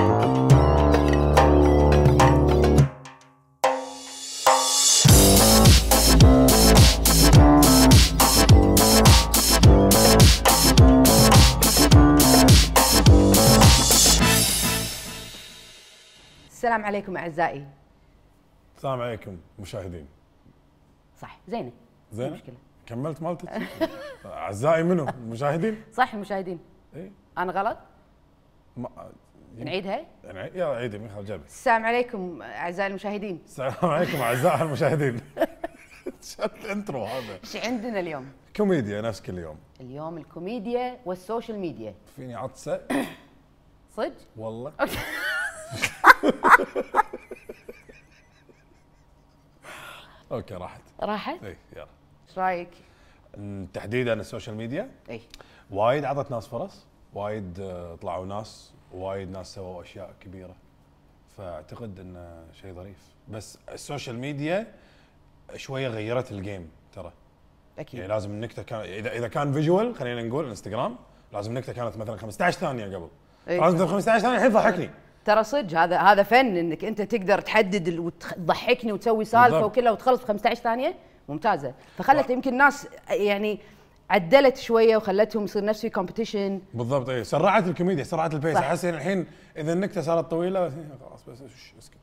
السلام عليكم اعزائي السلام عليكم مشاهدين صح زينه زينه مشكله كملت مالتك اعزائي منو المشاهدين صح المشاهدين اي انا غلط ما نعيدها؟ نعيد يعني يلا عيدي من جابي السلام عليكم اعزائي المشاهدين السلام عليكم اعزائي المشاهدين شو الانترو هذا ايش عندنا اليوم؟ كوميديا نفس كل يوم اليوم الكوميديا والسوشيال ميديا فيني عطسه صدق؟ والله اوكي راحت راحت؟ اي يلا ايش رايك؟ تحديدا السوشيال ميديا؟ اي وايد عطت ناس فرص وايد آه، طلعوا ناس وايد ناس سووا اشياء كبيره فاعتقد انه شيء ظريف بس السوشيال ميديا شويه غيرت الجيم ترى اكيد يعني لازم النكته كان اذا اذا كان فيجوال خلينا نقول انستغرام لازم النكته كانت مثلا 15 ثانيه قبل أيه. لازم 15 ثانيه الحين ضحكني ترى صدق هذا هذا فن انك انت تقدر تحدد وتضحكني وتسوي سالفه وكلها وتخلص في 15 ثانيه ممتازه فخلت يمكن الناس يعني عدلت شويه وخلتهم يصير نفس في بالضبط اي سرعت الكوميديا سرعت البيس احس الحين اذا النكته صارت طويله إيه، خلاص بس اسكت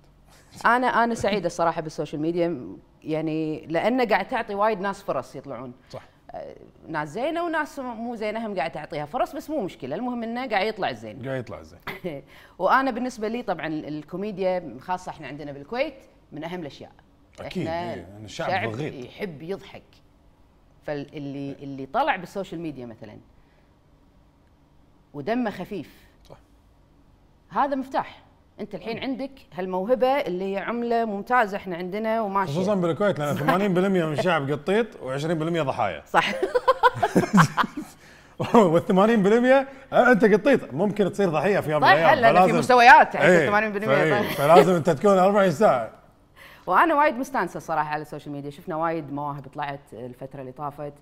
انا انا سعيده الصراحه بالسوشيال ميديا يعني لانه قاعد تعطي وايد ناس فرص يطلعون صح آه، ناس زينه وناس مو زينه هم قاعد تعطيها فرص بس مو مشكله المهم انه قاعد يطلع الزين قاعد يطلع الزين وانا بالنسبه لي طبعا الكوميديا خاصه احنا عندنا بالكويت من اهم الاشياء اكيد احنا الشعب إيه، يحب يضحك فاللي أيوة. اللي طلع بالسوشيال ميديا مثلا ودمه خفيف صح هذا مفتاح انت الحين أيوة. عندك هالموهبه اللي هي عمله ممتازه احنا عندنا وماشي خصوصا بالكويت لان 80% من الشعب قطيط و20% ضحايا صح وال 80% انت قطيط ممكن تصير ضحيه في يوم من الايام صح في مستويات يعني 80% إيه، فلازم انت تكون 24 ساعه وانا وايد مستانسه صراحه على السوشيال ميديا شفنا وايد مواهب طلعت الفتره اللي طافت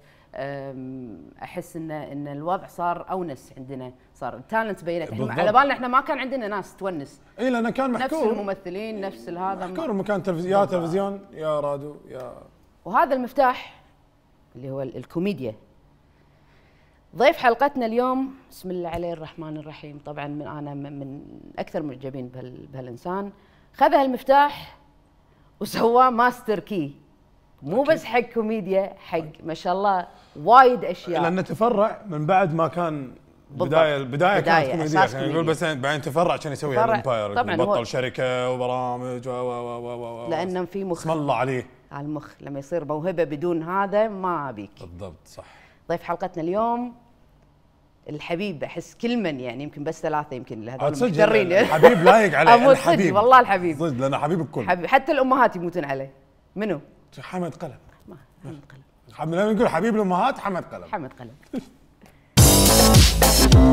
احس ان ان الوضع صار اونس عندنا صار التالنت بينت احنا على بالنا احنا ما كان عندنا ناس تونس اي لانه كان محكور نفس الممثلين نفس هذا محكور مكان تلفزي يا تلفزيون يا راديو يا وهذا المفتاح اللي هو الكوميديا ضيف حلقتنا اليوم بسم الله عليه الرحمن الرحيم طبعا من انا من اكثر المعجبين بهالانسان خذ هالمفتاح وسواه ماستر كي مو بس حق كوميديا حق ما شاء الله وايد اشياء لانه تفرع من بعد ما كان بدايه البدايه كانت كوميديا خلينا نقول بس بعدين تفرع عشان يسوي امباير طبعا بطل شركه وبرامج و و و و لانه في مخ اسم الله عليه على المخ لما يصير موهبه بدون هذا ما ابيك بالضبط صح ضيف حلقتنا اليوم الحبيب احس كل من يعني يمكن بس ثلاثه يمكن هذول آه، مجرين الحبيب لايق على آه، الحبيب والله الحبيب صدق لانه حبيب الكل حبيب حتى الامهات يموتون عليه منو؟ حمد قلم حمد قلم حمد نقول حبيب الامهات حمد قلم حمد قلم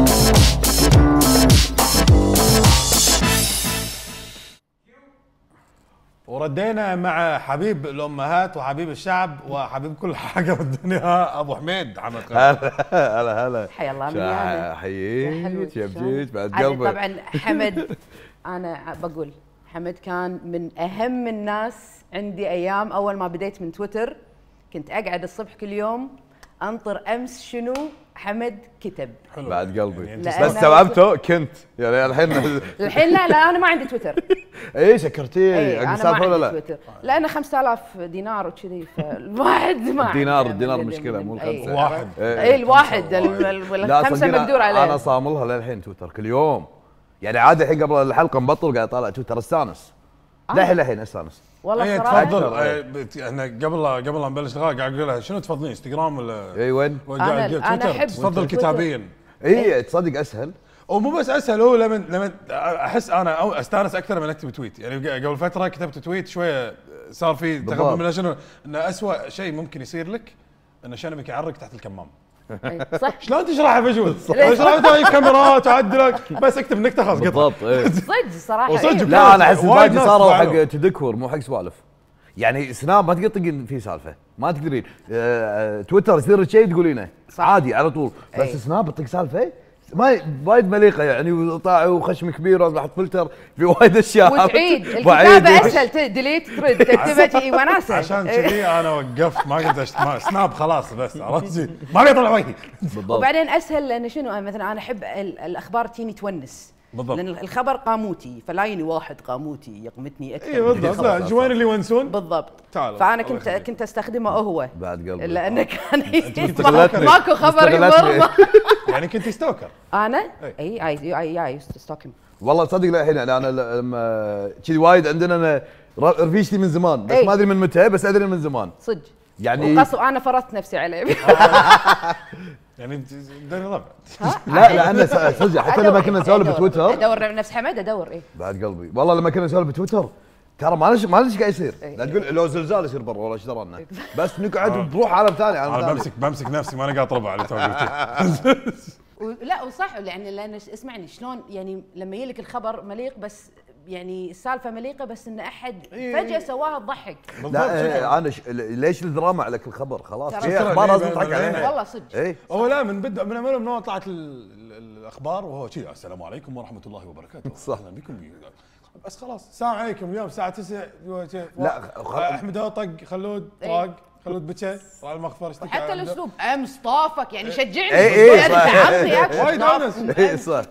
وردينا مع حبيب الامهات وحبيب الشعب وحبيب كل حاجه في الدنيا ابو حميد عمل هلا هلا هلا حيا الله من حييت يا بجيت بعد قلبك طبعا حمد انا بقول حمد كان من اهم الناس عندي ايام اول ما بديت من تويتر كنت اقعد الصبح كل يوم انطر امس شنو حمد كتب حلو بعد قلبي يعني بس استوعبته كنت يعني الحين الحين لا لا انا ما عندي تويتر اي شكرتي ايه يعني انا ما عندي لا. تويتر لان 5000 دينار وكذي فالواحد ما دينار الدينار يعني مشكله مو إيه. الخمسه واحد اي إيه، الواحد الخمسه مقدور عليه انا صاملها للحين تويتر كل يوم يعني عادي الحين قبل الحلقه مبطل قاعد اطالع تويتر استانس آه. للحين للحين استانس والله إيه، تفضل إيه، احنا قبل قبل ما نبلش قاعد اقول لها شنو تفضلين انستغرام ولا اي وين؟ انا انا احب تفضل كتابيا اي تصدق اسهل ومو بس اسهل هو لما لما احس انا أو استانس اكثر من اكتب تويت يعني قبل فتره كتبت تويت شويه صار في تغبن من شنو انه اسوء شيء ممكن يصير لك انه شنبك يعرق تحت الكمام إيه، صح شلون تشرحها فيجوال؟ شلون تجيب كاميرات وعدلك بس اكتب نكته خلاص قطع بالضبط ايه صدق صراحه وصدق إيه. لا انا احس الباقي صاروا حق تذكر مو حق سوالف يعني سناب ما تقدر تقول في سالفه ما تقدرين آه، آه، تويتر يصير شيء تقولينه عادي على طول بس إيه. سناب تطق سالفه ما وايد مليقه يعني وطاعه وخشم كبير احط فلتر في وايد اشياء وتعيد الكتابه اسهل ديليت ترد تكتبها اي وناسه عشان إيه. كذي انا وقفت ما قلت سناب خلاص بس عرفت ما اقدر اطلع وجهي بالضبط وبعدين اسهل لان شنو أنا مثلا انا احب الاخبار تجيني تونس بالضبط لان الخبر قاموتي فلا يجيني واحد قاموتي يقمتني اكثر اي بالضبط لا جوين اللي يونسون بالضبط تعال فانا كنت كنت استخدمه هو بعد قلبي لانه آه. كان ماكو خبر يمر يعني كنت ستوكر انا؟ اي اي اي ستوك والله تصدق لا الحين انا لما كذي وايد عندنا انا رفيجتي من زمان بس أي. ما ادري من متى بس ادري من زمان صدق يعني وقص انا فرضت نفسي عليه آه. يعني دوري ربع لا لان صدق حتى لما كنا نسولف بتويتر ادور نفس حمد ادور اي بعد قلبي والله لما كنا نسولف بتويتر ترى ما ما ليش قاعد يصير إيه. لا تقول لو زلزال يصير برا ولا ايش درنا بس نقعد بروح عالم ثاني انا بمسك بمسك نفسي ما انا قاعد اطرب على لا وصح يعني لان اسمعني شلون يعني لما يجي لك الخبر مليق بس يعني السالفه مليقه بس ان احد إيه. فجاه سواها تضحك لا إيه، انا ش... ليش الدراما على كل خبر خلاص في اخبار لازم تضحك علينا والله صدق ايه هو لا من بدا من اول من طلعت الاخبار وهو شيء السلام عليكم ورحمه الله وبركاته صح اهلا بكم بس خلاص السلام عليكم اليوم الساعه 9 لا احمد هو طق خلود إيه. طاق خلود بكى طلال المغفر اشتكى حتى الاسلوب امس طافك يعني إيه. شجعني اي اي يعني وايد انس اي صح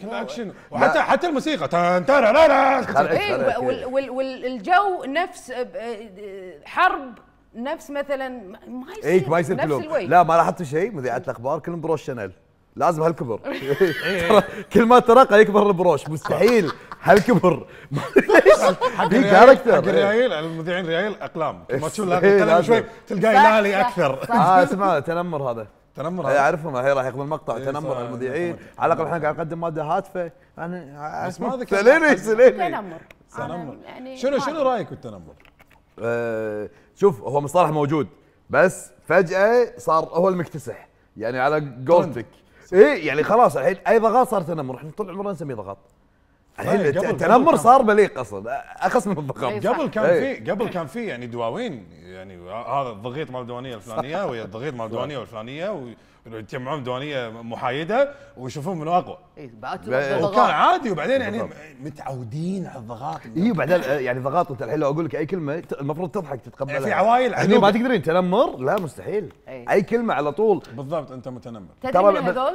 كل اكشن وحتى حتى الموسيقى تن ترى لا لا والجو نفس آه، آه، حرب نفس مثلا ما يصير إيه ما يصير كلهم لا ما لاحظتوا شيء مذيعه الاخبار كلهم بروش شانيل لازم هالكبر إيه، إيه. كل ما ترقى يكبر البروش مستحيل هالكبر ليش؟ في كاركتر حق الريايل المذيعين ريايل اقلام إيه. ما تشوف لها شوي تلقاه يلالي اكثر اه اسمع تنمر هذا تنمر هذا اعرفهم هي راح يقبل مقطع تنمر على المذيعين على الاقل احنا قاعد نقدم ماده هاتفه انا يعني بس ما ذكرت سليني سليني تنمر تنمر يعني شنو شنو رايك بالتنمر؟ آه، شوف هو مصطلح موجود بس فجاه صار هو المكتسح يعني على قولتك اي يعني خلاص الحين اي ضغط صار تنمر احنا طول عمرنا نسميه ضغط طيب، الحين التنمر صار بليق اصلا اخص من الضغط طيب، قبل كان إيه. في قبل كان في يعني دواوين يعني هذا الضغيط مال الديوانيه الفلانيه ويا الضغيط مال الديوانيه الفلانيه يجمعون ديوانيه محايده ويشوفون من اقوى اي وكان عادي وبعدين يعني متعودين على الضغط اي وبعدين آه، يعني ضغط انت الحين لو اقول لك اي كلمه المفروض تضحك تتقبلها يعني في عوايل هني يعني ما تقدرين تنمر لا مستحيل أي. اي كلمه على طول بالضبط انت متنمر تدري من هذول؟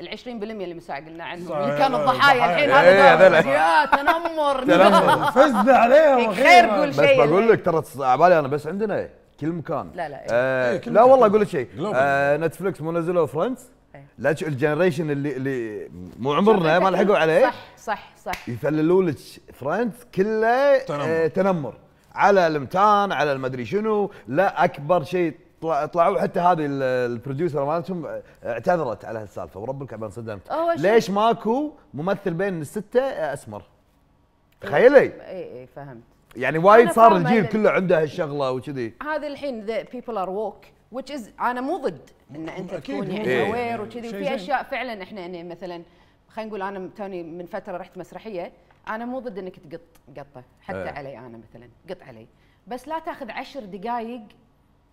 ال 20% اللي من ساعه قلنا عنهم اللي كانوا الضحايا الحين إيه، هذا يا تنمر تنمر فزنا عليهم خير قول شيء بس بقول لك ترى على بالي انا بس عندنا كل مكان لا لا آه إيه لا والله اقول لك شيء آه نتفلكس مو نزلوا إيه. فريندز لا الجنريشن اللي اللي مو عمرنا ما لحقوا عليه صح صح صح يفللوا لك فريندز كله تنمر. آه تنمر على الامتحان على المدري شنو لا اكبر شيء طلعوا حتى هذه البروديوسر مالتهم آه، اعتذرت على هالسالفه ورب الكعبه انصدمت ليش ماكو ممثل بين السته آه، اسمر إيه، تخيلي اي اي فهمت يعني وايد صار الجيل كله عنده هالشغله وكذي هذا الحين ذا بيبل ار ووك which is انا مو ضد ان انت تكون يعني إيه. اوير وكذي وفي اشياء فعلا احنا يعني مثلا خلينا نقول انا توني من فتره رحت مسرحيه انا مو ضد انك تقط قطه حتى أه. علي انا مثلا قط علي بس لا تاخذ عشر دقائق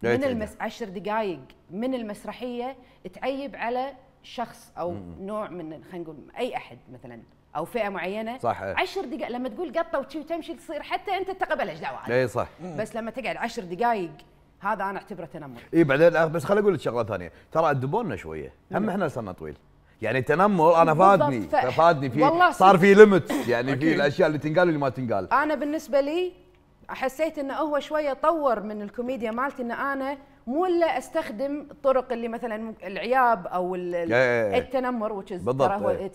من المس عشر دقائق من المسرحيه تعيب على شخص او مم. نوع من خلينا نقول اي احد مثلا او فئه معينه صح عشر دقائق لما تقول قطه وتشي وتمشي تصير حتى انت تقبل ليش دعوه اي صح بس لما تقعد عشر دقائق هذا انا اعتبره تنمر اي بعدين بس خليني اقول لك شغله ثانيه ترى ادبونا شويه هم نعم. احنا لساننا طويل يعني التنمر انا فادني فادني في صار في ليمت يعني في الاشياء اللي تنقال واللي ما تنقال انا بالنسبه لي حسيت انه هو شويه طور من الكوميديا مالتي ان انا مو الا استخدم الطرق اللي مثلا العياب او التنمر وتشز ترى هو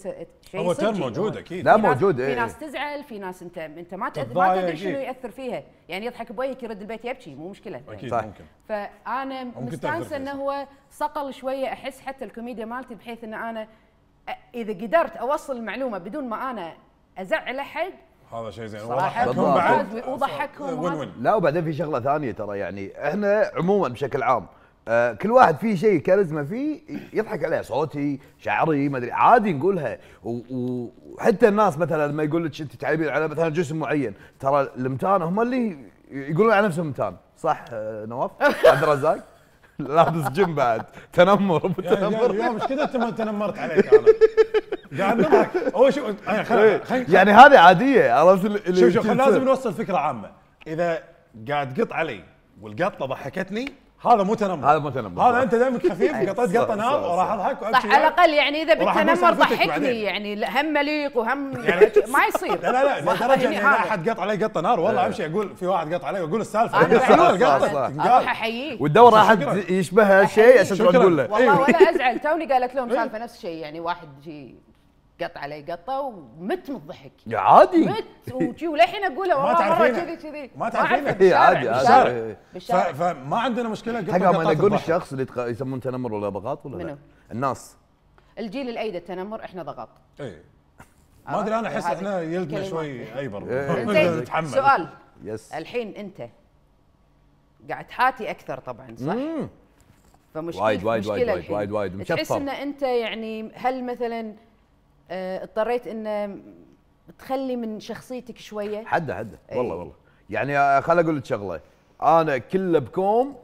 هو ترم موجود اكيد لا موجود في إيه. ناس تزعل في ناس انت انت ما ما تدري شنو إيه. ياثر فيها يعني يضحك بويك يرد البيت يبكي مو مشكله اكيد صح. ممكن فانا مستانسه انه هو صقل شويه احس حتى الكوميديا مالتي بحيث ان انا اذا قدرت اوصل المعلومه بدون ما انا ازعل احد هذا شيء زين وضحكهم بعد وضحكهم وين وين لا وبعدين في شغله ثانيه ترى يعني احنا عموما بشكل عام آه، كل واحد فيه شيء كاريزما فيه يضحك عليه صوتي شعري ما ادري عادي نقولها وحتى الناس مثلا لما يقول لك انت تعيبين على مثلا جسم معين ترى المتان هم اللي يقولون على نفسهم متان صح آه، نواف عبد الرزاق لابس جيم بعد تنمر بالتنمر يعني تنمر ايش كذا تنمرت عليك انا جهنمك هو شو يعني هذه عاديه عرفت اللي شوف شوف لازم نوصل فكره عامه اذا قاعد قط علي والقطه ضحكتني هذا مو تنمر هذا مو تنمر هذا انت دمك خفيف إيه. قطعت قطه نار وراح اضحك صح على الاقل يعني اذا بالتنمر ضحكني يعني هم مليق وهم يعني ما يصير لا لا لا لدرجه يعني ان احد قط علي قطه نار والله إيه. امشي اقول في واحد قط علي واقول السالفه انا احييك وتدور احد يشبه شيء عشان تقول له والله إيه. ولا ازعل توني قالت لهم سالفه نفس الشيء يعني واحد جي قط علي قطه ومت من الضحك عادي مت وشي وللحين اقولها ما تعرفين كذي كذي ما تعرفين عادي عادي إيه. فما عندنا مشكله قطه حق انا اقول الشخص اللي تق... يسمون تنمر ولا ضغط ولا منو؟ الناس الجيل الايده تنمر احنا ضغط اي ما ادري انا احس احنا يلدنا شوي اي برضه إيه. نتحمل سؤال يس الحين انت قاعد حاتي اكثر طبعا صح؟ فمشكله وايد وايد وايد وايد وايد تحس ان انت يعني هل مثلا آه، اضطريت ان تخلي من شخصيتك شويه حد حد إيه. والله والله يعني آه، خل اقول لك شغله انا كله بكوم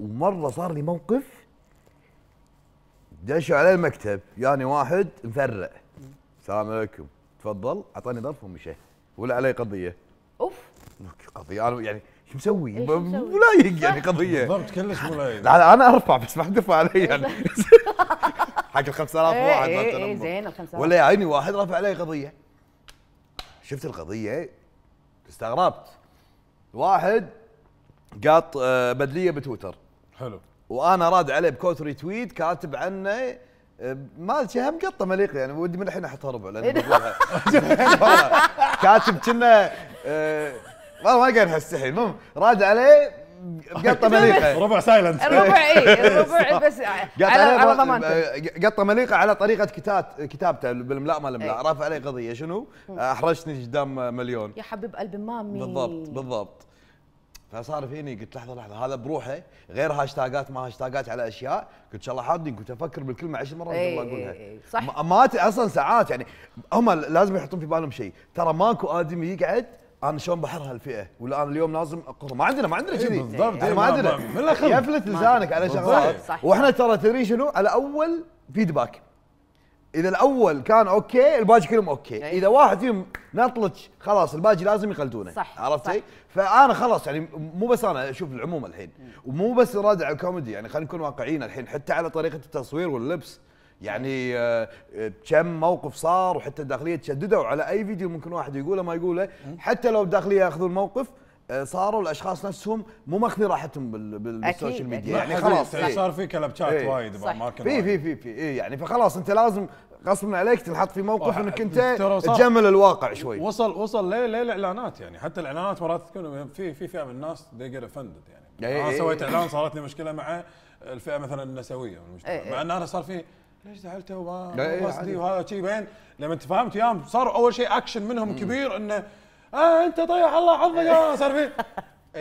ومره صار لي موقف دشوا علي المكتب يعني واحد مفرع السلام عليكم تفضل اعطاني ظرف ومشى ولا علي قضيه اوف قضيه انا يعني شو مسوي؟ ملايق يعني قضيه بالضبط كلش ملايق انا ارفع بس ما حد يرفع علي يعني حق ال 5000 إيه، واحد ما اي إيه، زين ال 5000 ولا يا عيني واحد رفع علي قضيه شفت القضيه استغربت واحد قاط آه، بدليه بتويتر حلو وانا راد عليه بكوت ريتويت كاتب عنه آه، ما هم قطه مليقه يعني ودي من الحين احطها ربع لان إيه. كاتب كنا آه، والله ما قاعد هسه المهم راد عليه قطه مليقه ربع سايلنت الربع اي الربع بس على على قطه مليقه على طريقه كتاب كتابته بالاملاء ما الاملاء رافع عليه قضيه شنو؟ احرجتني قدام مليون يا حبيب قلب مامي بالضبط بالضبط فصار فيني قلت لحظه لحظه هذا بروحه غير هاشتاجات ما هاشتاجات على اشياء قلت ان شاء الله حاضني كنت افكر بالكلمه عشر مرات قبل ما اقولها صح ما اصلا ساعات يعني هم لازم يحطون في بالهم شيء ترى ماكو ادمي يقعد انا شلون بحر هالفئه ولا انا اليوم لازم اقر ما عندنا ما عندنا إيه، كذي بالضبط إيه، ما عندنا يفلت لسانك على شغلات واحنا ترى تدري شنو على اول فيدباك اذا الاول كان اوكي الباقي كلهم اوكي إيه. اذا واحد فيهم نطلج خلاص الباقي لازم يقلدونه صح عرفتي فانا خلاص يعني مو بس انا اشوف العموم الحين ومو بس رادع الكوميدي يعني خلينا نكون واقعيين الحين حتى على طريقه التصوير واللبس يعني آه، آه، كم موقف صار وحتى الداخليه تشددوا على اي فيديو ممكن واحد يقوله ما يقوله حتى لو الداخليه ياخذون موقف آه، صاروا الاشخاص نفسهم مو ماخذين راحتهم بالسوشيال ميديا يعني خلاص إيه. صار في كلبشات إيه. وايد باماكن في في في في إيه يعني فخلاص انت لازم غصبا عليك تنحط في موقف انك انت تجمل الواقع شوي وصل وصل ليه ليه الاعلانات يعني حتى الاعلانات مرات تكون في في فئه من الناس they جيت افندد يعني إيه انا إيه، سويت إيه. اعلان صارت لي مشكله مع الفئه مثلا النسويه من إيه، المجتمع مع ان انا صار في ليش زعلته إيه، وما قصدي وهذا شيء بين لما انت فهمت وياهم صار اول شيء اكشن منهم كبير انه اه انت طيح الله حظك إيه. صار في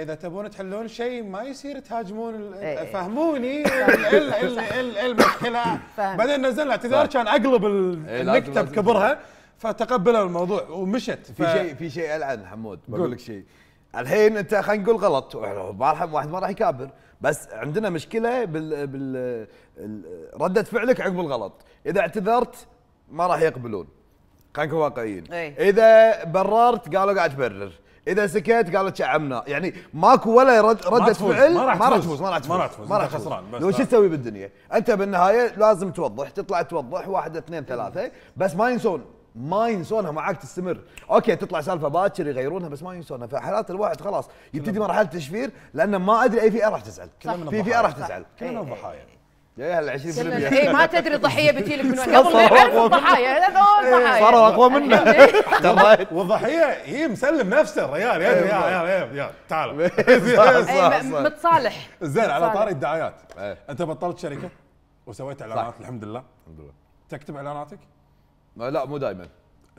اذا تبون تحلون شيء ما يصير تهاجمون إيه. فهموني ال ال ال المشكله بعدين نزلنا اعتذار كان اقلب النكته بكبرها فتقبلوا الموضوع ومشت في شيء في شيء العن حمود بقول لك شيء الحين انت خلينا نقول غلط البارحه واحد ما راح يكابر بس عندنا مشكله بال, بال... رده فعلك عقب الغلط اذا اعتذرت ما راح يقبلون خلينا نكون واقعيين إيه. اذا بررت قالوا قاعد تبرر اذا سكت قالوا تشعمنا يعني ماكو ولا رد رده فعل ما راح تفوز ما راح تفوز ما راح تفوز ما راح خسران بس لو شو تسوي بالدنيا انت بالنهايه لازم توضح تطلع توضح واحد اثنين ثلاثه بس ما ينسون ما ينسونها معاك تستمر اوكي تطلع سالفه باكر يغيرونها بس ما ينسونها فحالات الواحد خلاص يبتدي مرحله تشفير لانه ما ادري اي فئه راح تزعل في فئه راح تزعل كلنا إيه. ضحايا يا هلا 20% اي ما تدري الضحيه بتجي لك من وين قبل ما الضحايا هذول إيه، ضحايا صاروا اقوى منا والضحيه هي مسلم نفسه الرجال يا إيه، يا يا تعال متصالح زين على طاري الدعايات انت بطلت شركه وسويت اعلانات الحمد لله الحمد لله تكتب اعلاناتك؟ لا مو دائما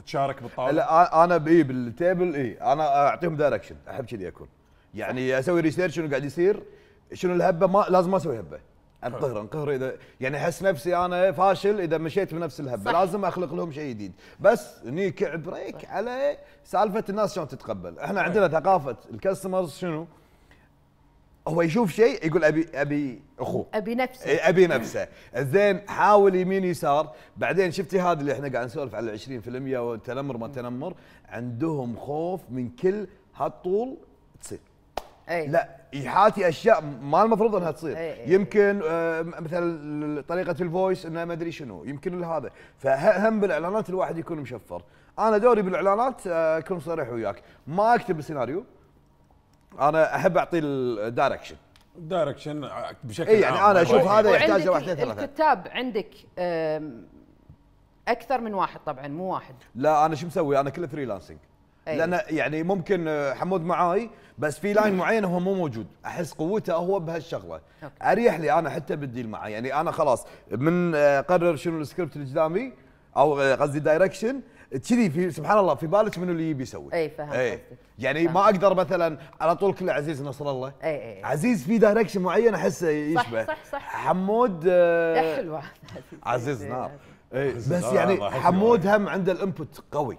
تشارك بالطاوله لا انا بي بالتيبل اي انا اعطيهم دايركشن احب كذي اكون يعني اسوي ريسيرش شنو قاعد يصير شنو الهبه ما لازم اسوي هبه انقهر انقهر اذا يعني احس نفسي انا فاشل اذا مشيت بنفس الهبه صح. لازم اخلق لهم شيء جديد بس هني بريك على سالفه الناس شلون تتقبل احنا عندنا ثقافه الكاستمرز شنو هو يشوف شيء يقول ابي ابي اخوه ابي نفسه إيه، ابي نفسه زين حاول يمين يسار بعدين شفتي هذا اللي احنا قاعد نسولف على 20% والتنمر ما تنمر عندهم خوف من كل هالطول تصير أي. لا يحاتي اشياء ما المفروض انها تصير أي أي إيه. يمكن آه مثل طريقه الفويس انه ما ادري شنو يمكن هذا فهم بالاعلانات الواحد يكون مشفر انا دوري بالاعلانات اكون آه صريح وياك ما اكتب السيناريو انا احب اعطي الدايركشن دايركشن بشكل اي يعني انا اشوف هذا يحتاج واحد اثنين ثلاثه الكتاب عندك اكثر من واحد طبعا مو واحد لا انا شو مسوي انا كله فريلانسنج أيه. لان يعني ممكن آه، حمود معاي بس في لاين معين هو مو موجود احس قوته هو بهالشغله أوكي. اريح لي انا حتى بالديل معاه يعني انا خلاص من آه، قرر شنو السكريبت اللي قدامي او آه، قصدي دايركشن كذي في سبحان الله في بالك منو اللي يبي يسوي اي فهمت أي. يعني فهمت. ما اقدر مثلا على طول كله عزيز نصر الله اي اي عزيز في دايركشن معين احسه يشبه صح صح صح حمود آه عزيز نار اي بس يعني حمود هم عنده الانبوت قوي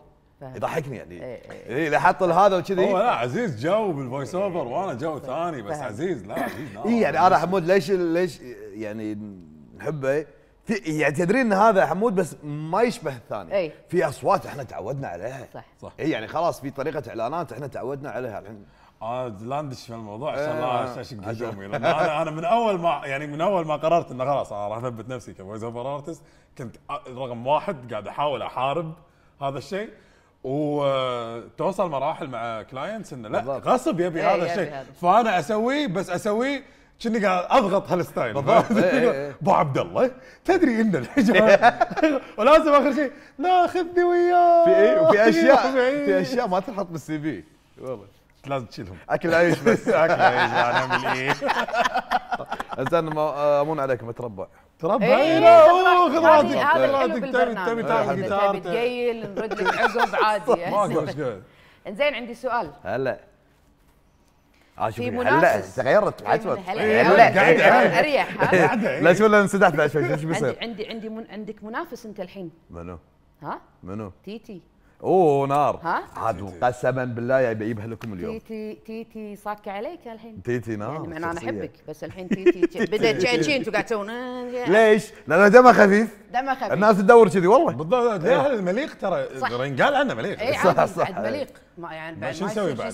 يضحكني يعني اي اي إيه هذا وكذي هو لا عزيز جو بالفويس اوفر وانا جو ثاني بس عزيز لا عزيز نار اي يعني انا حمود ليش ليش يعني نحبه في يعني تدري ان هذا حمود بس ما يشبه الثاني أي. في اصوات احنا تعودنا عليها صح صح اي يعني خلاص في طريقه اعلانات احنا تعودنا عليها الحين انا آه، لا ندش في الموضوع عشان لا اشق هجومي لان انا انا من اول ما يعني من اول ما قررت انه خلاص انا راح اثبت نفسي كفويس اوفر ارتست كنت رقم واحد قاعد احاول احارب هذا الشيء وتوصل آه، مراحل مع كلاينتس انه لا غصب يبي هذا الشيء فانا اسويه بس اسويه كني قاعد اضغط هالستايل بالضبط إيه، إيه، إيه. ابو عبد الله تدري ان الحجاب ولازم اخر شيء لا خذني وياه في ايه وفي اشياء في اشياء ما تنحط بالسي في والله لازم تشيلهم اكل عيش بس اكل عيش انا من ايه زين امون عليكم اتربع تربع اي لا خذ راتك خذ راتك تبي تبي تعمل جيتار تبي تقيل نرد عقب عادي انزين عندي سؤال هلا اه شوفي هلا تغيرت حسوت إيه، إيه، إيه، هلا اريح لا شو ولا انسدحت بعد شوي شو بيصير عندي عندي عندك منافس انت الحين منو؟ ها؟ منو؟ تيتي اوه نار ها عدو قسما بالله يجيبها لكم اليوم تيتي تيتي صاكي عليك الحين تيتي نار نعم. يعني انا احبك بس الحين تيتي بدات تشين انتم قاعد تسوون آه، ليش؟ لان دمه خفيف دمه خفيف الناس تدور كذي والله بالضبط لا إيه. المليق ترى قال عنه مليق اي صح صح مليق يعني بعد شو نسوي بعد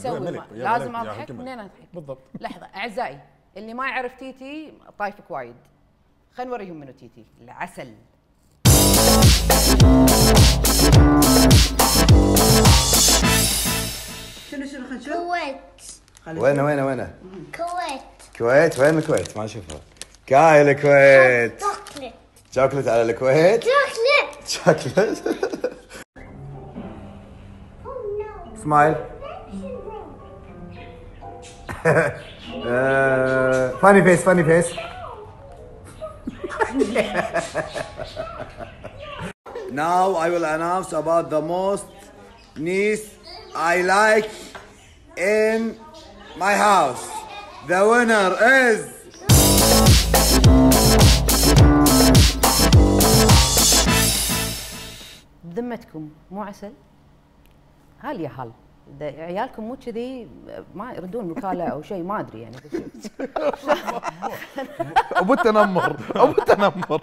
لازم اضحك منين اضحك بالضبط لحظه اعزائي اللي ما يعرف تيتي طايفك وايد خلينا نوريهم منو تيتي العسل شنو شنو خنشوف؟ كويت وين وين وين؟ كويت كويت وين الكويت؟ ما اشوفها كاي الكويت شوكليت شوكليت على الكويت شوكليت شوكليت سمايل فاني فيس فاني فيس Now I will announce about the most niece I like in my house. The winner is ذمتكم مو عسل هال يا هال عيالكم مو كذي ما يردون وكاله او شيء ما ادري يعني ابو التنمر ابو التنمر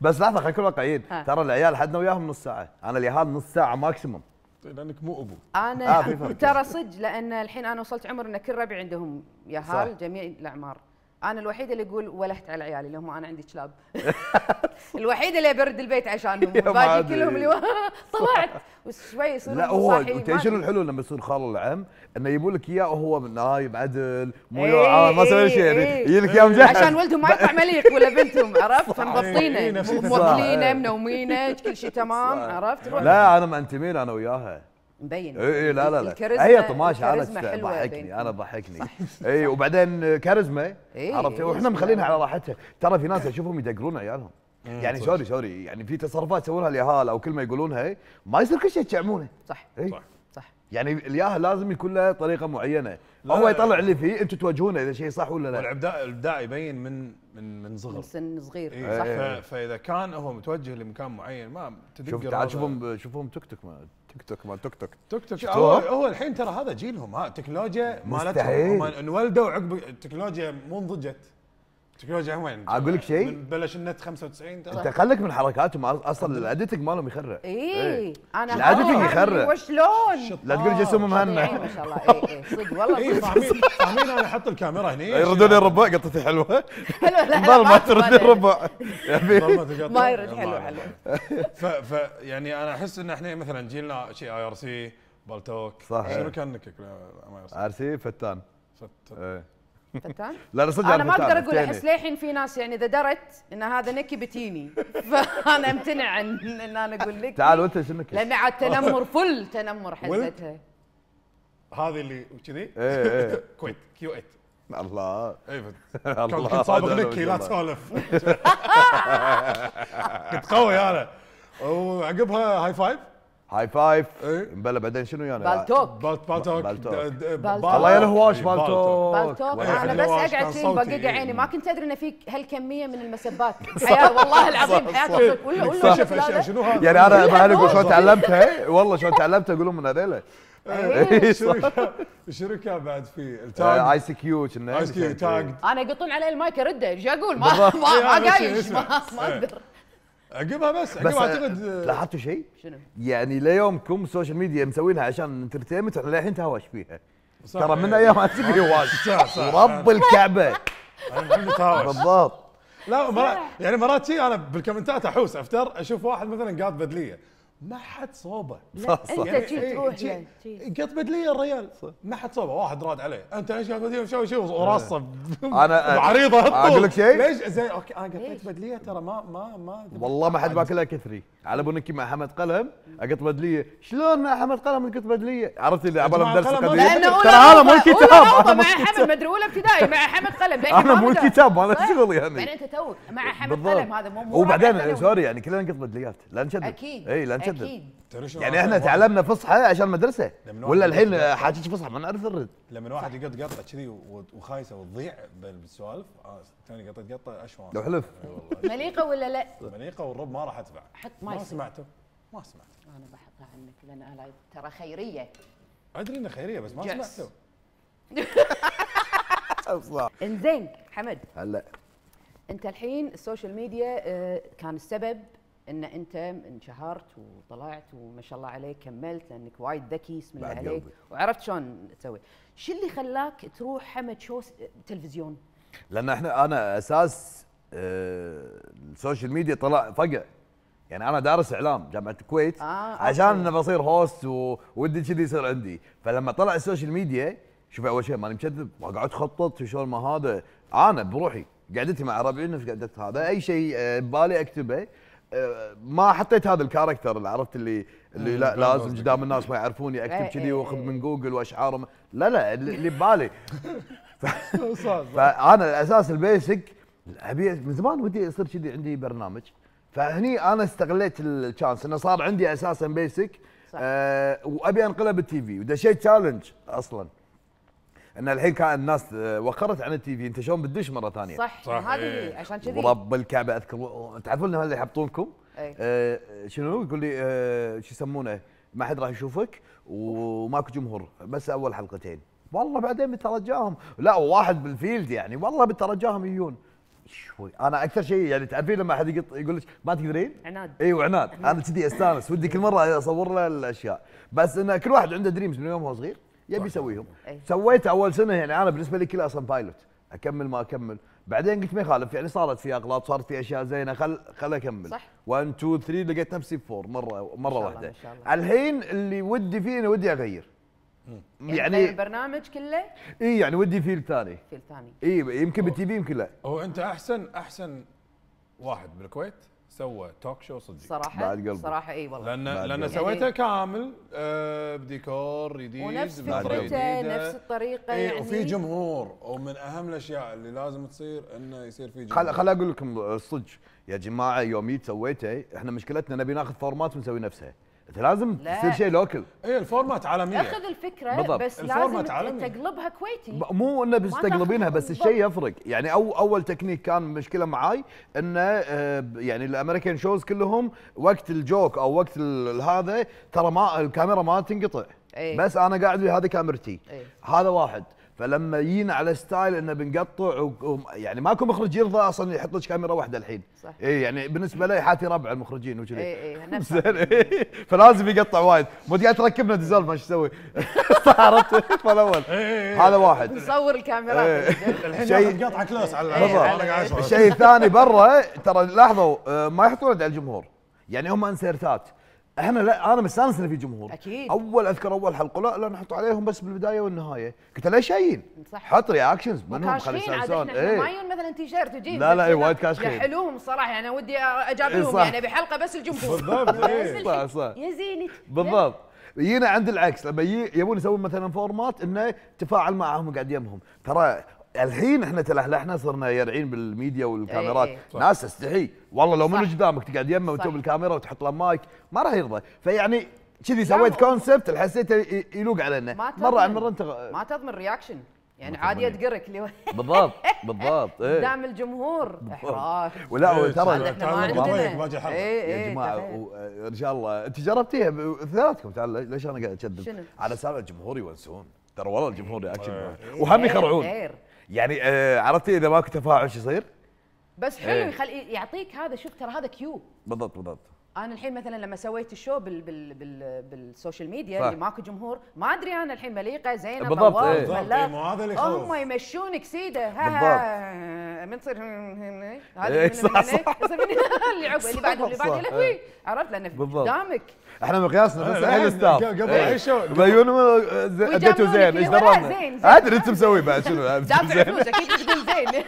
بس لحظه خلينا نكون واقعيين ترى العيال حدنا وياهم نص ساعه انا اليهال نص ساعه ماكسيموم لانك مو ابو انا آه، ترى صدق لان الحين انا وصلت عمر ان كل ربعي عندهم يهال جميع الاعمار انا الوحيده اللي اقول ولهت على عيالي اللي هم انا عندي كلاب الوحيده اللي ابرد البيت عشانهم باقي كلهم اللي طلعت وشوي يصير لا هو شنو الحلو لما يصير خال العم انه يجيبوا لك اياه وهو نايم عدل مو ايه ما سوى شيء يعني يجي لك اياه مجهز عشان ولدهم ما يطلع مليق ولا بنتهم عرفت فمضبطينه موكلينه منومينه كل شيء تمام عرفت لا انا مأنتمين انا وياها مبين اي اي لا لا لا هي أيوة، طماشه انا ضحكني انا ضحكني اي وبعدين كاريزما إيه, إيه، عرفت إيه، واحنا مخلينها على راحتها ترى في ناس اشوفهم يدقرون عيالهم يعني سوري سوري يعني في تصرفات يسوونها اليهال او كلمه يقولونها إيه، ما يصير كل شيء تشعمونه صح إيه؟ صح صح يعني الياهل لازم يكون له طريقه معينه هو يطلع اللي فيه انتم تواجهونه اذا شيء صح ولا لا والابداع الابداع يبين من من من صغر من سن صغير إيه صح, صح. فاذا كان هو متوجه لمكان معين ما تدقر شوف تعال شوفهم شوفهم تيك توك تيك توك مال توك توك توك توك هو, هو الحين ترى هذا جيلهم ها التكنولوجيا مالتهم انولدوا عقب التكنولوجيا مو انضجت تكنولوجيا هم يعني اقول لك شيء بلش النت 95 ترى انت خليك من حركاتهم اصلا الاديتنج مالهم يخرع اي إيه. انا الاديتنج يخرع وشلون لا تقول جسم مهنا إيه، ما شاء الله اي اي صدق والله إيه، فاهمين فاهمين انا احط الكاميرا هني يردون الربع قطتي حلوه حلوه لا ما ترد الربع ما يرد حلو حلو ف يعني انا احس ان احنا مثلا جيلنا شيء اي ار سي بالتوك صح شنو كان نكك ار سي فتان فتان فتان لا انا صدق انا ما اقدر اقول احس للحين في ناس يعني اذا درت ان هذا نكي بتيني فانا امتنع عن ان انا اقول لك تعال وانت شو نكي لان عاد تنمر فل تنمر حزتها هذه اللي كذي ايه, إيه،, إيه. كويت كيو 8 الله إيه، الله كنت سابق نكي لا تسولف كنت قوي انا وعقبها هاي فايف هاي فايف بلا بعدين شنو يعني بالتوك بالتوك الله يا الهواش إيه، بالتوك بالتوك انا بس اقعد فيه بقيت عيني ما كنت ادري ان في هالكميه من المسبات والله العظيم حياتك إيه، ولا شنو هذا يعني انا ما اقول شلون تعلمتها إيه؟ والله شلون تعلمتها اقول من هذيلا شنو كان بعد في التاج آه، اي سي كيو كنا اي سي كيو تاج انا يقطون علي المايك ارده ايش اقول ما ما قايش ما اقدر اجيبها بس بس اعتقد لاحظتوا شيء؟ شنو؟ يعني ليومكم السوشيال ميديا مسوينها عشان انترتينمنت احنا للحين تهاوش فيها ترى من ايام هتجي هواش ورب الكعبه بالضبط لا مرات يعني مرات شيء انا بالكومنتات احوس افتر اشوف واحد مثلا قاعد بدليه ما حد صوبه لا صح انت تروح يعني قط بدليه إيه، الريال ما حد صوبه واحد راد عليه انت ليش قاعد بدليه شو شو وراصه انا عريضه اقول لك شيء ليش زين اوكي انا قطيت بدليه ترى ما ما ما والله ما حد باكلها كثري على بنكي مع حمد قلم اقط بدليه شلون مع حمد قلم قط بدليه عرفت اللي عبال درس القديم ترى هذا مو الكتاب مع حمد مدري اولى ابتدائي مع حمد قلم انا مو الكتاب انا شغلي يعني بعدين انت توك مع حمد قلم هذا مو وبعدين سوري يعني كلنا نقط بدليات لا نشدد اكيد اي لا كده يعني احنا تعلمنا فصحى عشان مدرسه ولا الحين حاجتك فصحى ما نعرف الرد لما واحد يقط قطه كذي وخايسه وتضيع بالسوالف آه، توني قطيت قطه اشوى لو حلف مليقه ولا لا؟ مليقه والرب ما راح اتبع حط ما سمعته ما سمعته انا بحطها عنك لان انا ترى خيريه ادري انها خيريه بس ما سمعته انزين حمد هلا انت الحين السوشيال آه، ميديا كان السبب ان انت انشهرت وطلعت وما شاء الله عليك كملت لانك وايد ذكي اسم الله عليك وعرفت شلون تسوي شو اللي خلاك تروح حمد شو تلفزيون لان احنا انا اساس آه، السوشيال ميديا طلع فقع يعني انا دارس اعلام جامعه الكويت آه عشان انه بصير هوست وودي كذي يصير عندي فلما طلع السوشيال ميديا شوف اول شيء ماني مكذب ما قاعد خطط شلون ما هذا انا بروحي قعدتي مع ربعي نفس قعدت هذا اي شيء آه، ببالي اكتبه آه، ما حطيت هذا الكاركتر اللي عرفت اللي اللي إيه، لا لازم قدام الناس ما يعرفوني إيه، اكتب كذي إيه، واخذ من جوجل واشعارهم لا لا اللي ببالي فانا الاساس البيسك ابي من زمان ودي يصير كذي عندي برنامج فهني انا استغليت الشانس انه صار عندي اساسا بيسك آه وابي انقله بالتي في ودشيت تشالنج اصلا ان الحين كان الناس آه، وقرت عن التي في انت شلون بتدش مره ثانيه صح, صح. هذه هي إيه. عشان كذي ورب الكعبه اذكر تعرفون هذا اللي يحطونكم أي. آه شنو يقول لي آه شو يسمونه ما حد راح يشوفك وماكو جمهور بس اول حلقتين والله بعدين بترجاهم لا واحد بالفيلد يعني والله بترجاهم يجون شوي انا اكثر شيء يعني تعرفين لما احد يقول لك ما تقدرين عناد ايوه عناد انا كذي استانس ودي كل مره اصور له الاشياء بس انه كل واحد عنده دريمز من يوم هو صغير يبي يسويهم إيه. سويت اول سنه يعني انا بالنسبه لي كلها اصلا بايلوت اكمل ما اكمل بعدين قلت ما يخالف يعني صارت في اغلاط صارت في اشياء زينه خل خل اكمل صح 1 2 3 لقيت نفسي 4 مره مره واحده الحين اللي ودي فيه انا ودي اغير يعني, يعني البرنامج كله اي يعني ودي فيل ثاني فيل ثاني اي يمكن بالتي في يمكن لا هو انت احسن احسن واحد بالكويت سوى توك شو صدق صراحه بعد قلبي صراحه اي والله لان لان سويته يعني كامل آه بديكور جديد ونفس فكرته نفس الطريقه إيه يعني وفي جمهور ومن اهم الاشياء اللي لازم تصير انه يصير في جمهور خل اقول لكم الصدق يا جماعه يوم جيت سويته احنا مشكلتنا نبي ناخذ فورمات ونسوي نفسها انت لازم لا. تصير شيء لوكل اي الفورمات عالميه اخذ الفكره بالضبط. بس لازم تقلبها كويتي مو انه بس تقلبينها بس الشيء يفرق يعني أو اول تكنيك كان مشكله معاي انه آه، يعني الامريكان شوز كلهم وقت الجوك او وقت هذا ترى ما الكاميرا ما تنقطع أيه. بس انا قاعد هذه كاميرتي أيه. هذا واحد فلما جينا على ستايل انه بنقطع يعني ماكو مخرج يرضى اصلا يحط لك كاميرا واحده الحين صح اي يعني بالنسبه لي حاتي ربع المخرجين وكذي اي اي فلازم يقطع وايد مو قاعد تركبنا ديزولف ما شو تسوي عرفت فالاول هذا واحد نصور الكاميرا إيه. الحين قطعه كلاس على الشيء الثاني برا ترى لاحظوا آه، ما يحطون على الجمهور يعني هم انسيرتات احنا لا انا مستانس ان في جمهور اكيد اول اذكر اول حلقه لا لا نحط عليهم بس بالبدايه والنهايه قلت له ليش جايين؟ صح حط رياكشنز منهم خلي سلسان اي ما يجون مثلا تيشيرت تجيب لا لا اي وايد كاشخين حلوهم صراحه يعني انا ودي اجابلهم إيه يعني بحلقه بس الجمهور بالضبط إيه صح صح يا زيني بالضبط يجينا عند العكس لما يبون يسوون مثلا فورمات انه تفاعل معهم وقعد يمهم ترى الحين احنا تلحلحنا صرنا يرعين بالميديا والكاميرات ايه ايه. ناس استحي والله لو من قدامك تقعد يمه وتوب الكاميرا وتحط له مايك ما راح يرضى فيعني كذي سويت كونسبت حسيته يلوق علينا مره عن مره انت غ... ما تضمن رياكشن يعني عادي يدقرك اللي بالضبط بالضبط ايه الجمهور احراج ولا إيه، ترى احنا إيه، إيه، يا جماعه ان شاء آه، الله انت جربتيها ثلاثكم تعال ليش انا قاعد اكذب على سالفه الجمهور يونسون ترى والله الجمهور رياكشن وهم يخرعون يعني آه عرفتي اذا ماكو تفاعل ايش يصير؟ بس حلو ايه. يخلي يعطيك هذا شوف ترى هذا كيو بالضبط بالضبط انا الحين مثلا لما سويت الشو بال بال بال بالسوشيال ميديا اللي ماكو جمهور ما ادري انا الحين مليقه زينه بالضبط ايه. بالضبط ايه هذا اللي هم يمشونك سيده ها من تصير هذا إيه، يصير اللي عقب اللي بعده اللي بعده إيه. عرفت لان قدامك احنا مقياسنا آه، بس اهل ستار قبل إيه. اي شو بيونو اديته زين ايش دربنا ادري انت مسوي بعد شنو دافع فلوس اكيد تقول زين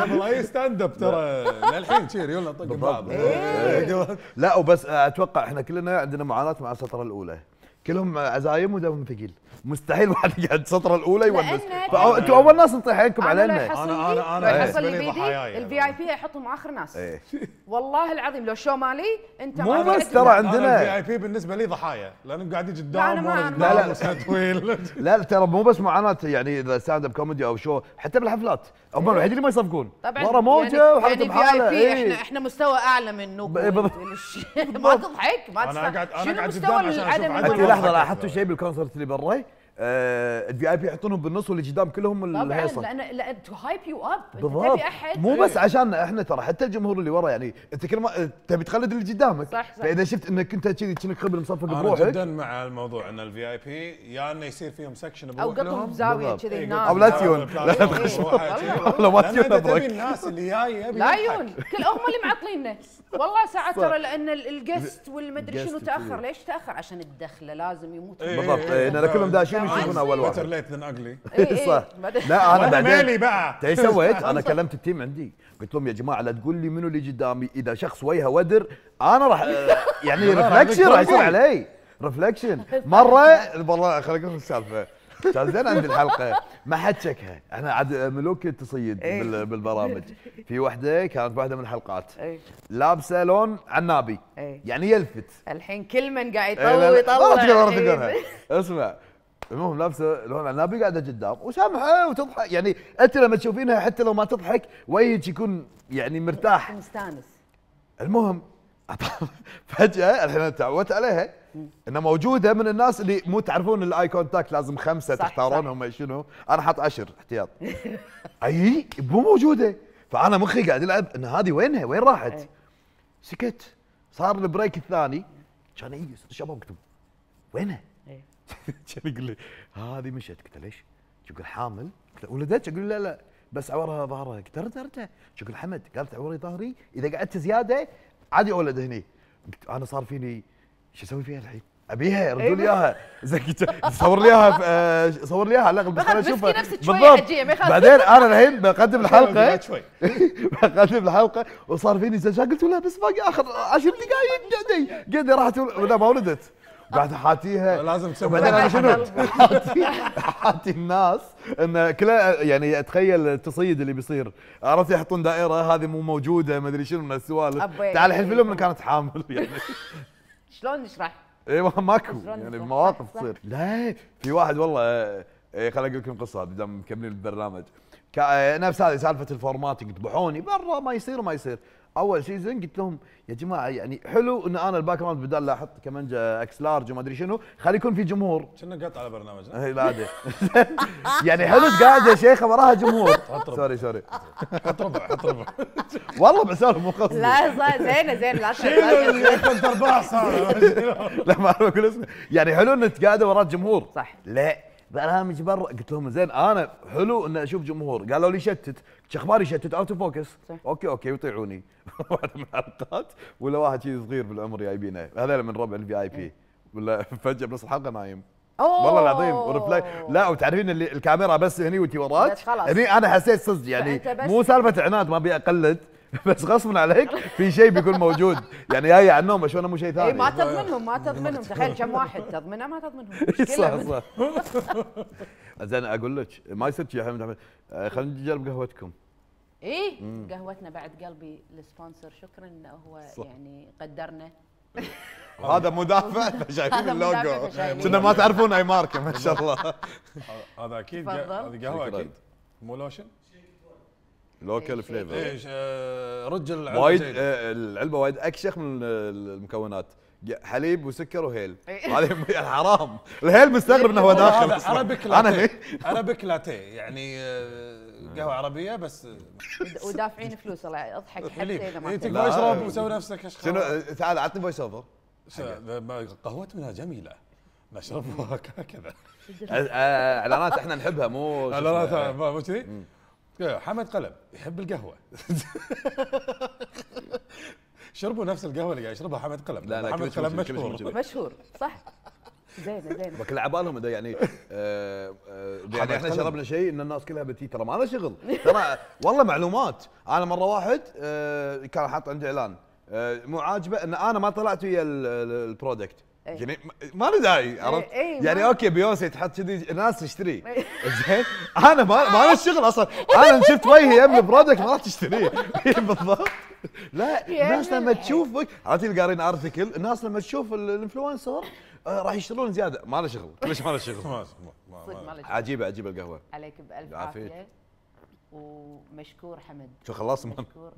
قبل اي ستاند اب ترى للحين شير يلا طق بعض إيه. لا وبس اتوقع احنا كلنا عندنا معاناه مع السطره الاولى كلهم عزايم ودمهم ثقيل مستحيل واحد يقعد السطره الاولى يونس فانتوا اول ناس نطيح عينكم علينا انا انا انا يحصل لي بيدي الفي اي بي يحطهم اخر ناس إيه. والله العظيم لو شو مالي انت مو بس ترى عندنا الفي اي بي بالنسبه لي ضحايا لان قاعدين يجي قدام لا لا طويل لا ترى مو بس معاناه يعني اذا ستاند اب كوميدي او شو حتى بالحفلات هم إيه. الوحيدين اللي ما يصفقون ورا موجه يعني وحالته يعني بحاله إيه. احنا احنا مستوى اعلى منه ما تضحك ما تضحك شنو مستوى العدم لحظه لاحظتوا شيء بالكونسرت اللي برا آه، الفي اي بي يحطونهم بالنص واللي قدام كلهم الهيصه طبعا لان لا تو هايب يو اب بالضبط أحد. مو بس عشان احنا ترى حتى الجمهور اللي ورا يعني انت كل ما تبي تقلد اللي قدامك صح صح فاذا شفت انك انت كذي كأنك خبل مصفق بروحك انا جدا مع الموضوع ان الفي اي بي يا انه يصير فيهم سكشن او قطهم بزاويه كذي هناك إيه، او لا تيون لا تخش والله ما تيون تبي الناس اللي جايه لا يون كل هم اللي معطليننا والله ساعات ترى لان الجست والمدري شنو تاخر ليش تاخر عشان الدخله لازم يموت إيه، بالضبط لان إيه، كلهم داشين مش اول واحد ليت ذان اجلي صح لا انا بعدين مالي بقى ايش سويت؟ انا كلمت التيم عندي قلت لهم يا جماعه لا تقول لي منو اللي قدامي اذا شخص وجهه ودر انا راح إيه. يعني ريفلكشن راح يصير علي ريفلكشن مره والله خليني اقول السالفه كان زين عندي الحلقه ما حد شكها احنا عاد ملوك التصيد أيه. بالبرامج في وحده كانت واحده من الحلقات أيه. لابسه لون عنابي أيه. يعني يلفت الحين كل من قاعد يطلع إيه، يطلع اسمع المهم لابسه لون عنابي قاعده قدام وسامحه وتضحك يعني انت لما تشوفينها حتى لو ما تضحك وجهك يكون يعني مرتاح مستانس المهم فجاه الحين تعودت عليها انها موجوده من الناس اللي مو تعرفون الاي كونتاكت لازم خمسه صح تختارونهم شنو انا حاط عشر احتياط اي مو موجوده فانا مخي قاعد يلعب ان هذه وينها وين راحت إيه. سكت صار البريك الثاني كان يجي الشباب مكتوب وينها كان يقول لي هذه مشت قلت له ليش؟ يقول حامل قلت له ولدت؟ يقول لا لا بس عورها ظهرها قلت ارجع ارجع يقول حمد قالت عوري ظهري اذا قعدت زياده عادي اولد هني قلت انا صار فيني شو اسوي فيها الحين؟ ابيها إيه، ردوا لي اياها صور لي اياها آه، صور لي اياها على الاقل بس انا اشوفها بالضبط بعدين انا الحين بقدم الحلقه بقدم الحلقه وصار فيني زجاج قلت لا بس باقي اخر 10 دقائق قعدي قعدي راحت ولا ما ولدت بعد حاتيها لازم تسوي بعدين انا شنو حاتي الناس ان كلها يعني تخيل التصيد اللي بيصير عرفت يحطون دائره هذه مو موجوده ما ادري شنو من السوالف تعال الحين فيلم انك كانت حامل يعني شلون نشرح؟ اي ماكو يعني مواقف تصير لا في واحد والله خليني اقول لكم قصه دام مكملين البرنامج نفس هذه سالفه الفورمات يذبحوني برا ما يصير ما يصير اول سيزون قلت لهم يا جماعه يعني حلو ان انا الباك جراوند بدال لا احط كمانجا اكس لارج وما ادري شنو خلي يكون في جمهور كنا قط على برنامجنا لا إيه، يعني حلو قاعد يا شيخه وراها جمهور سوري سوري حط ربع حط ربع والله بسالهم مو قصدي لا زينه زينه لا ما اعرف اقول اسمه يعني حلو انك قاعده وراها جمهور صح لا لا برا قلت لهم زين انا حلو ان اشوف جمهور قالوا لي شتت اخبار يشتت اوت اوف فوكس صح. اوكي اوكي ويطيعوني واحد من الحلقات ولا واحد شيء صغير بالعمر جايبينه هذول من ربع الفي اي بي ولا فجاه بنص الحلقه نايم أوه. والله العظيم وريبلاي لا وتعرفين اللي الكاميرا بس هني وانت وراك هني انا حسيت صدق يعني مو سالفه عناد ما ابي اقلد بس غصبا عليك في شيء بيكون موجود يعني هاي عنهم مش انا مو شيء إيه، ثاني ما تضمنهم ما تضمنهم تخيل كم واحد تضمنها ما تضمنهم صح صح زين اقول لك ما يصير يا آه، خلينا نجرب قهوتكم ايه قهوتنا بعد قلبي السبونسر شكرا انه هو يعني قدرنا هذا مدافع شايفين اللوجو كنا ما تعرفون اي ماركه ما شاء الله هذا اكيد هذه قهوه اكيد مو لوشن لوكال فليفر ايش آه، رجل العلبه وايد آه، العلبه وايد اكشخ من المكونات حليب وسكر وهيل إيه. حرام الهيل مستغرب انه هو داخل عربيك لاتيه عربيك لاتيه يعني آه، قهوه عربيه بس ودافعين فلوس الله اضحك حتى اذا ما يجيك إيه، اشرب وسوي نفسك اشخاص شنو تعال عطني فويس اوفر قهوتنا جميله نشربها هكذا اعلانات احنا نحبها مو اعلانات مو كذي حمد قلب يحب القهوه شربوا نفس القهوه اللي قاعد يشربها حمد قلب لا لا حمد قلب مشهور مشهور صح زين زين بكل على بالهم ده يعني آه آه يعني احنا شربنا شيء ان الناس كلها بتي ترى ما له شغل ترى والله معلومات انا مره واحد آه كان حاط عندي اعلان آه، مو عاجبه ان انا ما طلعت ويا البرودكت أيه. يعني ما له داعي إيه، عرفت؟ أيه يعني ما... اوكي بيونسي تحط كذي ناس تشتري إيه. زين انا ما ما الشغل اصلا انا شفت وجهي يم برودكت ما راح تشتريه إيه، بالضبط لا يعني الناس لما تشوفك عرفت اللي قارين ارتكل الناس لما تشوف الانفلونسر آه، راح يشترون زياده ما له شغل كلش ما له شغل عجيبه عجيبه القهوه عليك بالف عافيه ومشكور حمد شو خلاص ما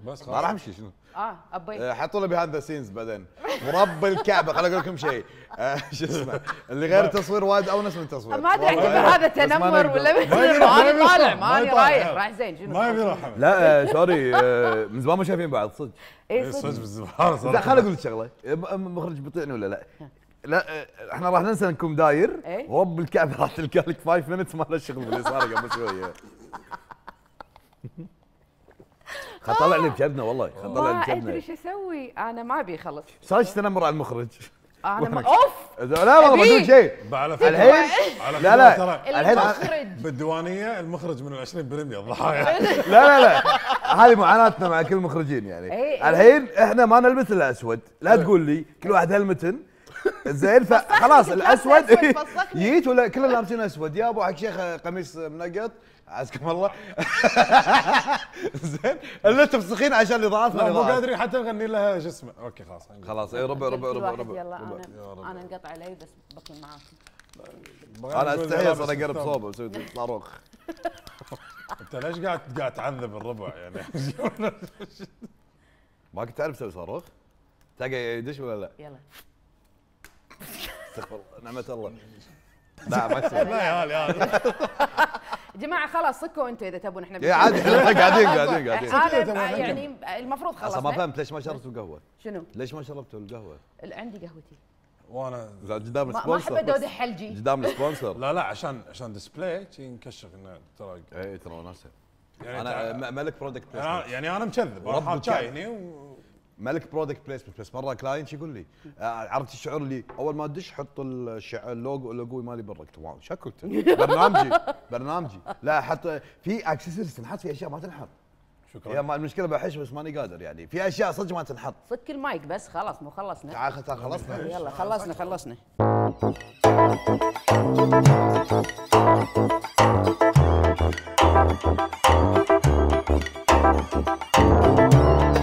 بس ما راح امشي شنو اه ابي آه، حطوا لي بهاند ذا سينز بعدين ورب الكعبه خليني اقول لكم شيء آه، شو اسمه اللي غير التصوير وايد او من التصوير ما ادري اعتبر هذا تنمر ولا ادري طالع ماني رايح رايح زين شنو ما يبي راح لا آه، سوري من زمان ما شايفين بعض صدق اي صدق من زمان صدق لا خليني اقول لك شغله المخرج بيطيعني ولا لا لا احنا راح ننسى انكم داير إيه. ورب الكعبه راح تلقى لك 5 مينتس ما له شغل باللي صار قبل شويه خطلع لي بجبنه والله آه، خطلع لي بجبنه ما ادري ايش اسوي انا ما ابي خلص ايش تنمر على المخرج انا ما اوف لا والله ما تقول شيء الحين لا لا الحين بالديوانيه المخرج من ال 20 برندي الضحايا لا لا لا هذه معاناتنا مع كل المخرجين يعني إيه، إيه. الحين احنا ما نلبس الا اسود لا إيه. تقول لي كل واحد هلمتن زين فخلاص الاسود جيت ولا كلنا لابسين اسود يا ابو حق شيخ قميص منقط عزكم الله زين اللي تفسخين عشان اضاعتنا مو قادرين حتى نغني لها شو اسمه اوكي خلاص خلاص اي ربع ربع ربع ربع يلا انا انا انقطع علي بس بطل معاكم انا استحي انا اقرب صوبه اسوي صاروخ انت ليش قاعد قاعد تعذب الربع يعني ما كنت تعرف تسوي صاروخ؟ تلقى يدش ولا لا؟ يلا استغفر الله نعمة الله لا ما تسوي لا يا هالي جماعه خلاص صكوا انتوا اذا تبون احنا عادي احنا قاعدين قاعدين قاعدين يعني المفروض خلاص ما فهمت ليش ما شربتوا قهوه شنو؟ ليش ما شربتوا القهوه؟ عندي قهوتي وانا قدام السبونسر ما احب ادود حلجي قدام السبونسر لا لا عشان عشان ديسبلاي نكشف انه ترى اي ترى ناسي يعني انا ملك برودكت يعني, يعني انا مكذب انا حاط شاي هني ملك برودكت بليسمنت بس مره كلاينت يقول لي آه، عرفت الشعور اللي اول ما ادش حط اللوجو اللوجو مالي برك واو شكلت برنامجي برنامجي لا حط في اكسسوارز تنحط في اشياء ما تنحط شكرا يا ما المشكله بحش بس ماني قادر يعني في اشياء صدق ما تنحط فك المايك بس خلاص مو خلصنا تعال خلصنا يلا خلصنا خلصنا خلصنا.